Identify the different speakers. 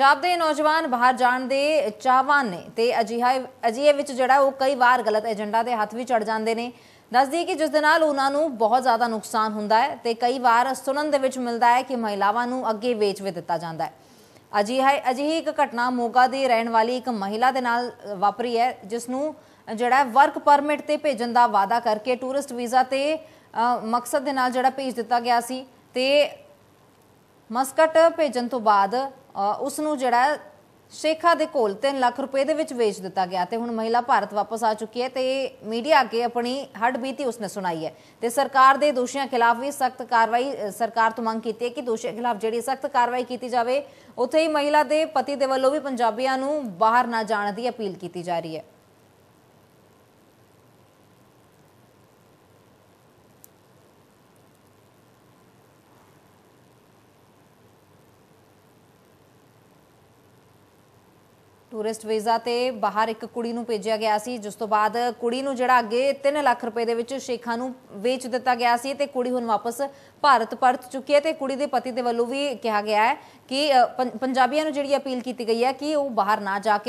Speaker 1: ਪੰਜਾਬ ਦੇ ਨੌਜਵਾਨ ਬਾਹਰ ਜਾਣ ਦੇ ਚਾਹਵਾਨ ਨੇ ਤੇ ਅਜੀਹਾ ਅਜੀਹੇ ਵਿੱਚ ਜਿਹੜਾ ਉਹ ਕਈ ਵਾਰ ਗਲਤ ਏਜੰਡਾ ਦੇ ਹੱਥ ਵੀ ਚੜ ਜਾਂਦੇ ਨੇ ਦੱਸਦੀ ਕਿ ਜਿਸ ਦੇ ਨਾਲ ਉਹਨਾਂ ਨੂੰ ਬਹੁਤ ਜ਼ਿਆਦਾ ਨੁਕਸਾਨ ਹੁੰਦਾ ਹੈ ਤੇ ਕਈ ਵਾਰ ਸੁਣਨ ਦੇ ਵਿੱਚ ਮਿਲਦਾ ਹੈ ਕਿ ਮਹਿਲਾਵਾਂ ਨੂੰ ਅੱਗੇ ਵੇਚ ਵੀ ਦਿੱਤਾ ਜਾਂਦਾ ਹੈ ਅਜੀਹਾ ਅਜੀਹੀ ਇੱਕ ਘਟਨਾ ਮੋਗਾ ਦੀ ਰਹਿਣ ਵਾਲੀ ਇੱਕ ਮਹਿਲਾ ਦੇ ਨਾਲ ਵਾਪਰੀ ਹੈ ਜਿਸ ਨੂੰ ਜਿਹੜਾ ਵਰਕ ਪਰਮਿਟ ਤੇ ਭੇਜਣ ਦਾ ਵਾਅਦਾ ਕਰਕੇ ਟੂਰਿਸਟ ਵੀਜ਼ਾ ਤੇ ਮਕਸਦ ਦੇ ਨਾਲ ਜਿਹੜਾ ਭੇਜ ਦਿੱਤਾ ਗਿਆ ਸੀ ਤੇ ਮਸਕਟ ਭੇਜਣ ਤੋਂ ਬਾਅਦ ਉਸ ਨੂੰ ਜਿਹੜਾ ਸ਼ੇਖਾ ਦੇ ਕੋਲ 3 ਲੱਖ ਰੁਪਏ ਦੇ ਵਿੱਚ ਵੇਚ ਦਿੱਤਾ ਗਿਆ ਤੇ ਹੁਣ ਮਹਿਲਾ ਭਾਰਤ ਵਾਪਸ ਆ ਚੁੱਕੀ ਹੈ ਤੇ ਮੀਡੀਆ ਅੱਗੇ ਆਪਣੀ ਬੀਤੀ ਉਸਨੇ ਸੁਣਾਈ ਹੈ ਤੇ ਸਰਕਾਰ ਦੇ ਦੋਸ਼ੀਆਂ ਖਿਲਾਫ ਵੀ ਸਖਤ ਕਾਰਵਾਈ ਸਰਕਾਰ ਤੋਂ ਮੰਗ ਕੀਤੀ ਹੈ ਕਿ ਦੋਸ਼ੀਆਂ ਖਿਲਾਫ ਜਿਹੜੀ ਸਖਤ ਕਾਰਵਾਈ ਕੀਤੀ ਜਾਵੇ ਉੱਥੇ ਹੀ ਮਹਿਲਾ ਦੇ ਪਤੀ ਦੇ ਵੱਲੋਂ ਵੀ ਪੰਜਾਬੀਆਂ ਨੂੰ ਬਾਹਰ ਨਾ ਜਾਣ ਦੀ ਅਪੀਲ ਕੀਤੀ ਜਾ ਰਹੀ ਹੈ ਟੂਰਿਸਟ ਵੀਜ਼ਾ ਤੇ ਬਾਹਰ ਇੱਕ ਕੁੜੀ ਨੂੰ ਭੇਜਿਆ ਗਿਆ ਸੀ ਜਿਸ ਤੋਂ ਬਾਅਦ ਕੁੜੀ ਨੂੰ ਜਿਹੜਾ ਅੱਗੇ 3 ਲੱਖ ਰੁਪਏ ਦੇ ਵਿੱਚ ਸ਼ੇਖਾਂ ਨੂੰ ਵੇਚ ਦਿੱਤਾ ਗਿਆ ਸੀ ਤੇ ਕੁੜੀ ਹੁਣ ਵਾਪਸ ਭਾਰਤ ਪਰਤ ਚੁੱਕੀ ਹੈ ਤੇ ਕੁੜੀ ਦੇ ਪਤੀ ਦੇ ਵੱਲੋਂ ਵੀ ਕਿਹਾ ਗਿਆ ਹੈ ਕਿ ਪੰਜਾਬੀਆਂ ਨੂੰ ਜਿਹੜੀ ਅਪੀਲ ਕੀਤੀ ਗਈ ਹੈ ਕਿ ਉਹ ਬਾਹਰ ਨਾ ਜਾ ਕੇ